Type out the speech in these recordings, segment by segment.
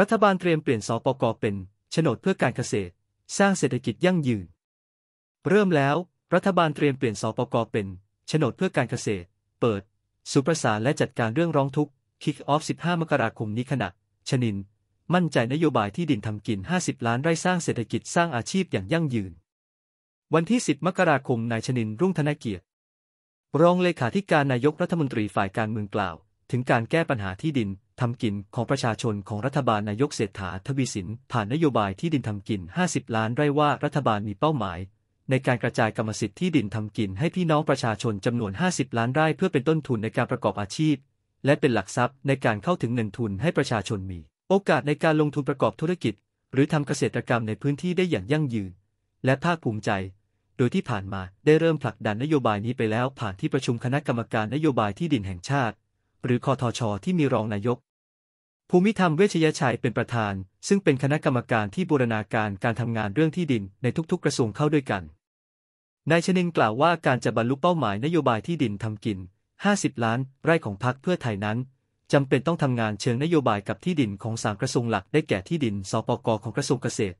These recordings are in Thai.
รัฐบาลเตรียมเปลี่ยนสปกเป็นโฉนดเพื่อการเกษตร สร้างเศรษฐกิจยั่งยืนเริ่มแล้ว รัฐบาลเตรียมเปลี่ยนสปกเป็นโฉนดเพื่อการเกษตร เปิด สุประสาและจัดการเรื่องร้องทุกข์คิกออฟ15 มกราคมนี้ขณะ ชนินมั่นใจนโยบายที่ดินทำกิน 50 ล้านไร่สร้างเศรษฐกิจสร้างอาชีพอย่างยั่งยืน วันที่10มกราคมนายชนินรุ่งธนเกียรติรองเลขาธิการนายกรัฐมนตรีฝ่ายการเมืองกล่าว ถึงการแก้ปัญหาที่ดินทำกินของประชาชนของรัฐบาลนายกเศรษฐาทวีสิน ผ่านนโยบายที่ดินทำกิน 50 ล้านไร่ว่ารัฐบาลมีเป้าหมาย ในการกระจายกรรมสิทธิ์ที่ดินทำกินให้พี่น้องประชาชนจำนวน 50 ล้านไร่เพื่อเป็นต้นทุนในการประกอบอาชีพ และเป็นหลักทรัพย์ในการเข้าถึงเงินทุนให้ประชาชนมีโอกาสในการลงทุนประกอบธุรกิจ หรือทำเกษตรกรรมในพื้นที่ได้อย่างยั่งยืน และภาคภูมิใจ โดยที่ผ่านมาได้เริ่มผลักดันนโยบายนี้ไปแล้ว ผ่านที่ประชุมคณะกรรมการนโยบายที่ดินแห่งชาติหรือคอทชอที่มีรองนายก ภูมิธรรม เวชยชัยเป็นประธาน ซึ่งเป็นคณะกรรมการที่บูรณาการการทำงานเรื่องที่ดินในทุก ๆ กระทรวง เข้าด้วยกันนายชนินกล่าวว่าการจะบรรลุเป้าหมายนโยบายที่ดินทำกิน 50 ล้าน ไร่ ของพักเพื่อไทยนั้นจำเป็นต้องทำงานเชิงนโยบายกับที่ดินของสามกระทรวงหลักได้แก่ที่ดินสปกของกระทรวงเกษตร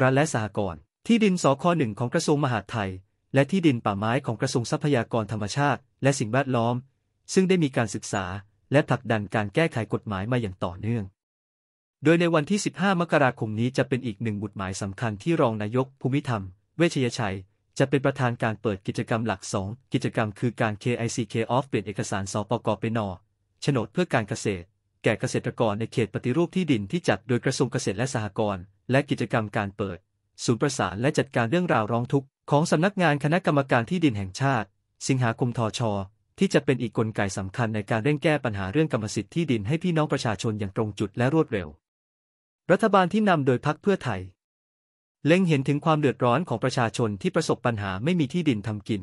รัฐและสหกรณ์ที่ดินสคหนึ่งของกระทรวงมหาดไทย และที่ดินป่าไม้ของกระทรวงทรัพยากรธรรมชาติ และสิ่งแวดล้อมซึ่งได้มีการศึกษาและผลักดันการแก้ไขกฎหมายมาอย่างต่อเนื่อง โดยในวันที่ 15 มกราคมนี้จะเป็นอีกหนึ่งบุตรหมายสำคัญที่รองนายก ภูมิธรรม เวชยชัย จะเป็นประธานการเปิดกิจกรรมหลัก 2 กิจกรรมคือการ KICK off เปลี่ยนเอกสารสปกปนโฉนดเพื่อการเกษตร แก่เกษตรกรในเขตปฏิรูปที่ดินที่จัดโดยกระทรวงเกษตรและสหกรณ์และกิจกรรมการเปิดศูนย์ประสานและจัดการเรื่องราวร้องทุกข์ ของสำนักงานคณะกรรมการที่ดินแห่งชาติ สิงหาคมทชที่จะเป็นอีกกลไกสำคัญในการเร่งแก้ปัญหาเรื่องกรรมสิทธิ์ที่ดินให้พี่น้องประชาชนอย่างตรงจุดและรวดเร็ว รัฐบาลที่นำโดยพรรคเพื่อไทย เล็งเห็นถึงความเดือดร้อนของประชาชนที่ประสบปัญหาไม่มีที่ดินทำกิน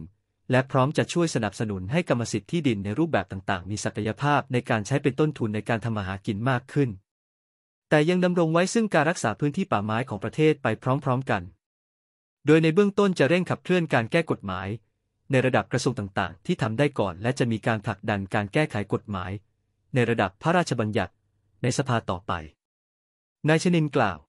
และพร้อมจะช่วยสนับสนุนให้กรรมสิทธิ์ที่ดินในรูปแบบต่างๆ มีศักยภาพในการใช้เป็นต้นทุนในการทำมาหากินมากขึ้น แต่ยังดำรงไว้ซึ่งการรักษาพื้นที่ป่าไม้ของประเทศไปพร้อมๆกัน โดยในเบื้องต้นจะเร่งขับเคลื่อนการแก้กฎหมายในระดับกระทรวงต่าง ๆ ที่ทำได้ก่อนและจะมีการผลักดันการแก้ไขกฎหมาย ในระดับพระราชบัญญัติในสภาต่อไป นายชนินกล่าว